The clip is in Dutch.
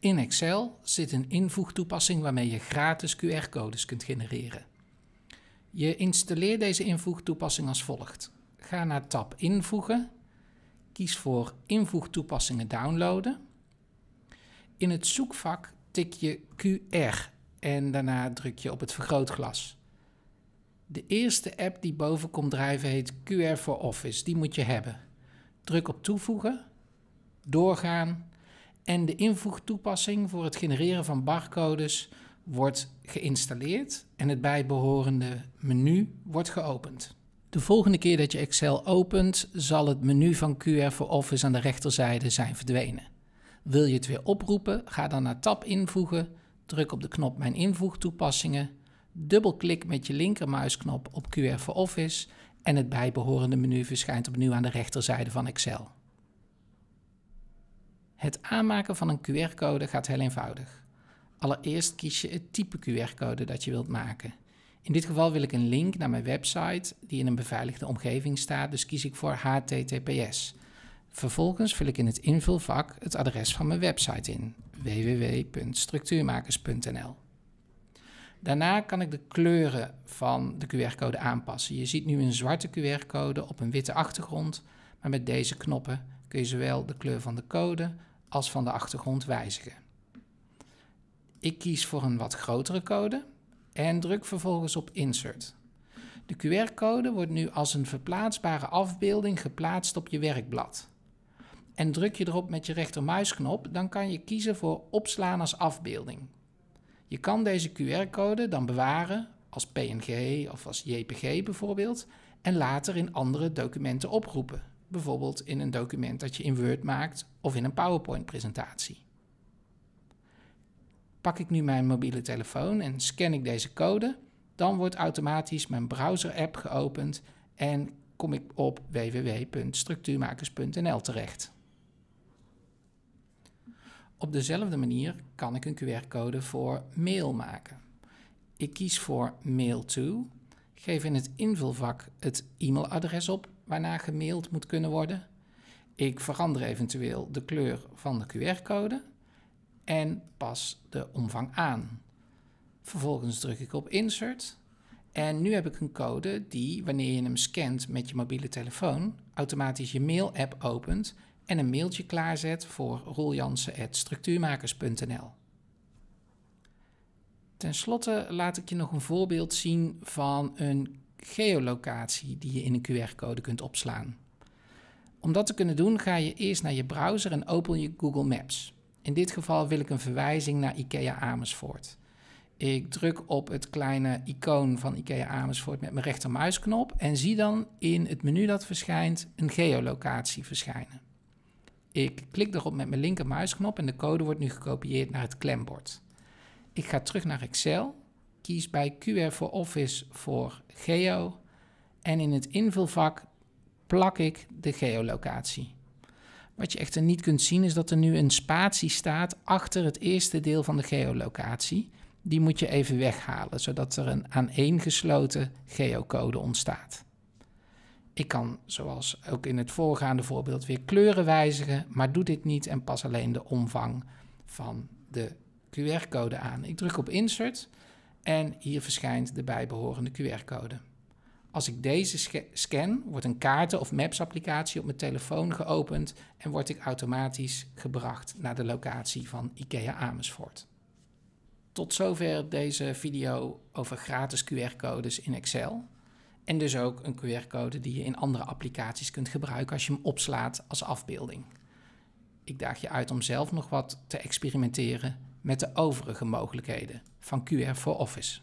In Excel zit een invoegtoepassing waarmee je gratis QR-codes kunt genereren. Je installeert deze invoegtoepassing als volgt. Ga naar tab Invoegen, kies voor Invoegtoepassingen downloaden. In het zoekvak tik je QR en daarna druk je op het vergrootglas. De eerste app die boven komt drijven heet QR for Office, die moet je hebben. Druk op Toevoegen, Doorgaan en de invoegtoepassing voor het genereren van barcodes wordt geïnstalleerd en het bijbehorende menu wordt geopend. De volgende keer dat je Excel opent, zal het menu van QR for Office aan de rechterzijde zijn verdwenen. Wil je het weer oproepen, ga dan naar Tab invoegen, druk op de knop Mijn invoegtoepassingen, dubbelklik met je linkermuisknop op QR for Office en het bijbehorende menu verschijnt opnieuw aan de rechterzijde van Excel. Het aanmaken van een QR-code gaat heel eenvoudig. Allereerst kies je het type QR-code dat je wilt maken. In dit geval wil ik een link naar mijn website die in een beveiligde omgeving staat, dus kies ik voor HTTPS. Vervolgens vul ik in het invulvak het adres van mijn website in, www.structuurmakers.nl. Daarna kan ik de kleuren van de QR-code aanpassen. Je ziet nu een zwarte QR-code op een witte achtergrond, maar met deze knoppen kun je zowel de kleur van de code als van de achtergrond wijzigen. Ik kies voor een wat grotere code en druk vervolgens op Insert. De QR-code wordt nu als een verplaatsbare afbeelding geplaatst op je werkblad. En druk je erop met je rechtermuisknop, dan kan je kiezen voor opslaan als afbeelding. Je kan deze QR-code dan bewaren als PNG of als JPG bijvoorbeeld en later in andere documenten oproepen, bijvoorbeeld in een document dat je in Word maakt of in een PowerPoint-presentatie. Pak ik nu mijn mobiele telefoon en scan ik deze code, dan wordt automatisch mijn browser-app geopend en kom ik op www.structuurmakers.nl terecht. Op dezelfde manier kan ik een QR-code voor mail maken. Ik kies voor mail to, geef in het invulvak het e-mailadres op waarna gemaild moet kunnen worden. Ik verander eventueel de kleur van de QR-code en pas de omvang aan. Vervolgens druk ik op Insert. En nu heb ik een code die, wanneer je hem scant met je mobiele telefoon, automatisch je mail-app opent en een mailtje klaarzet voor roljansen.structuurmakers.nl. Ten slotte laat ik je nog een voorbeeld zien van een geolocatie die je in een QR-code kunt opslaan. Om dat te kunnen doen ga je eerst naar je browser en open je Google Maps. In dit geval wil ik een verwijzing naar IKEA Amersfoort. Ik druk op het kleine icoon van IKEA Amersfoort met mijn rechtermuisknop en zie dan in het menu dat verschijnt een geolocatie verschijnen. Ik klik erop met mijn linkermuisknop en de code wordt nu gekopieerd naar het klembord. Ik ga terug naar Excel kies bij QR voor Office voor Geo en in het invulvak plak ik de geolocatie. Wat je echter niet kunt zien is dat er nu een spatie staat achter het eerste deel van de geolocatie. Die moet je even weghalen, zodat er een aaneengesloten geocode ontstaat. Ik kan, zoals ook in het voorgaande voorbeeld, weer kleuren wijzigen, maar doe dit niet en pas alleen de omvang van de QR-code aan. Ik druk op Insert en hier verschijnt de bijbehorende QR-code. Als ik deze scan, wordt een kaarten- of Maps-applicatie op mijn telefoon geopend en word ik automatisch gebracht naar de locatie van IKEA Amersfoort. Tot zover deze video over gratis QR-codes in Excel. En dus ook een QR-code die je in andere applicaties kunt gebruiken als je hem opslaat als afbeelding. Ik daag je uit om zelf nog wat te experimenteren met de overige mogelijkheden van QR voor Office.